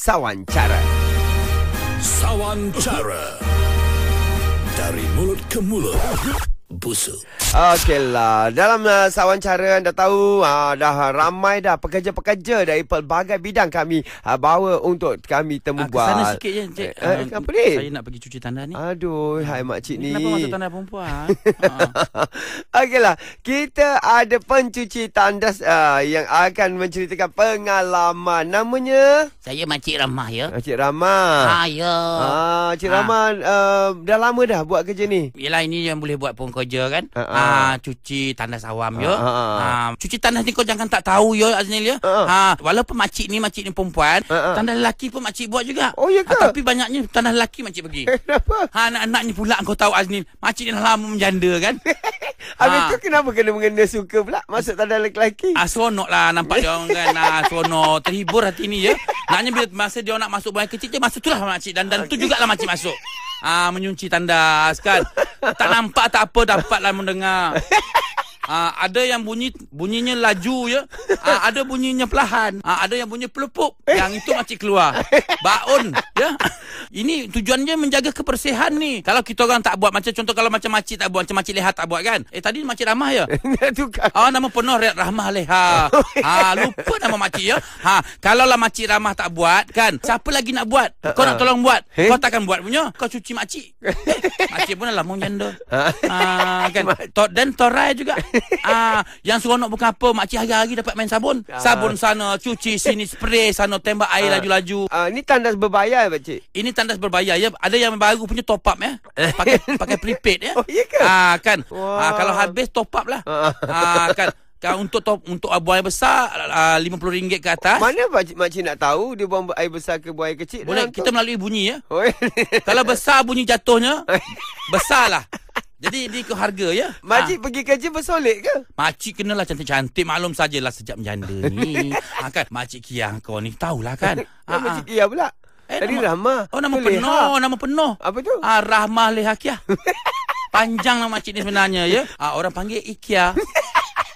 Sawancara. Sawancara. Dari mulut ke mulut busu. Okeylah, dalam uh, sawan cara anda tahu uh, dah ramai dah pekerja-pekerja dari pelbagai bidang kami uh, bawa untuk kami temu uh, buat. Sana sikit je, Cik. Uh, eh, uh, eh, ah, apa Saya nak pergi cuci tanda ni. Aduh, hai ah, mak cik ni. Kenapa masuk tanda perempuan? uh. Ah. Okeylah, kita ada pencuci tandas uh, yang akan menceritakan pengalaman. Namanya Saya mak cik Ramah ya. Mak cik Ramah. Ha ya. Ah, cik ha. Ramah uh, dah lama dah buat kerja ni. Yalah ini yang boleh buat pun kerja kerja kan. Uh-huh. Ha cuci tandas awam ha, yo. Uh-huh. Ha cuci tandas ni kau jangan tak tahu yo Aznil ya. Uh-huh. Ha walaupun makcik ni makcik ni perempuan, uh-huh. tandas lelaki pun makcik buat juga. Oh ya Ha, tapi banyaknya tandas lelaki makcik pergi. Eh, kenapa? Ha anak-anaknya pula kau tahu Aznil, makcik ni lama menjanda kan. Habis ha. tu kenapa kena mengena suka pula masuk tandas lelaki? Ah ha, seronok lah nampak dia orang kan. ha, seronok, terhibur hati ni ya. Nanya bila masa dia nak masuk banyak kecil je masa itulah makcik dan dan okay. tu jugaklah makcik masuk. Ah ha, menyunci tandas kan. tak nampak tak apa dapatlah mendengar. Ha, ada yang bunyi bunyinya laju ya. Ha, ada bunyinya perlahan. Ha, ada yang bunyi pelupuk. Eh. Yang itu makcik keluar. Baun ya. Ini tujuannya menjaga kebersihan ni. Kalau kita orang tak buat macam contoh kalau macam makcik tak buat, macam makcik Leha tak buat kan. Eh tadi makcik Ramah ya. Ah Oh nama penuh Red Rahmah Leha. ha lupa nama makcik ya. Ha kalau lah makcik Ramah tak buat kan, siapa lagi nak buat? Kau nak tolong buat. Eh? Kau takkan buat punya. Kau cuci makcik. eh, makcik pun lah mong janda. Ah ha, kan. Tot dan torai juga. Ah yang nak bukan apa, makcik hari-hari dapat main sabun. Ha. Sabun sana, cuci sini, spray sana, tembak air laju-laju. Uh, ini tanda berbahaya ya, pak cik. Ini standar berbayar ya. Ada yang baru punya top up ya. Eh. Pakai pakai prepaid ya. Oh iya ke? Ah kan. Wow. Ha, ah, kalau habis top up lah. Ah ha, kan. Kan untuk top, untuk buah air besar RM50 ah, uh, ke atas. Mana pak cik, nak tahu dia buang air besar ke buah air kecil? Boleh kita top. melalui bunyi ya. Oh, kalau besar bunyi jatuhnya besar lah. Jadi dia ikut harga ya. Makcik ha. pergi kerja bersolek ke? Makcik kenalah cantik-cantik. Maklum sajalah sejak menjanda ni. ha, kan? Makcik Kiang kau ni. Tahulah kan. Ha, kan ha. Makcik Kiang pula. Eh, Tadi nama, Rahmah. Oh, nama Leha. penuh. Ha? Nama penuh. Apa tu? Ah, Rahmah Lehakia. Panjang nama cik ni sebenarnya, ya. Ah, orang panggil Ikia.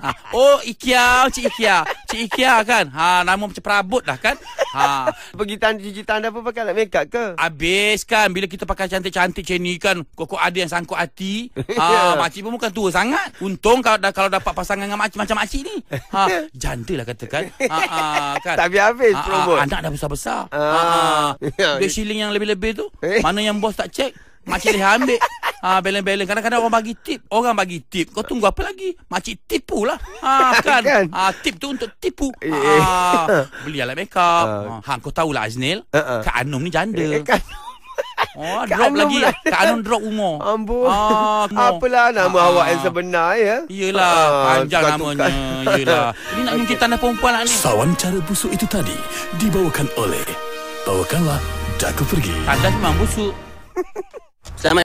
Ah, oh, Ikia. Cik Ikia. Cik Ikia, kan? ah, nama macam perabot lah, kan? ha. Pergi tanda cuci tanda pun pakai alat make up ke? Habis kan bila kita pakai cantik-cantik macam ni kan kok ada yang sangkut hati. Ha yeah. makcik pun bukan tua sangat. Untung kalau dah kalau dapat pasangan dengan makcik macam makcik ni. Ha jantalah katakan. Ha, ha kan. Tapi habis ha, ha, promo. anak dah besar-besar. Ah. Ha. ha. Yeah. Dia ya. shilling yang lebih-lebih tu. Eh? Mana yang bos tak check? Makcik dah ambil. Ha, balance-balance. Kadang-kadang orang bagi tip. Orang bagi tip. Kau tunggu apa lagi? Makcik tipu lah. Ha, kan? kan? Ha, tip tu untuk tipu. Ha, eh. beli alat make up. Ha, kau tahulah Aznil. Uh-uh. Kak Anum ni janda. Eh, kan? Oh, Kak drop Anum lagi. Lah. Kak Anum drop umur. Ampun. Ah, Apalah nama ah. awak yang sebenar, ya? Yelah, ah, panjang namanya. Yelah. Ini nak nyuci okay. tanah perempuan lah ni. Sawan cara busuk itu tadi dibawakan oleh Bawakanlah Daku Pergi. Tanah memang busuk. Selamat.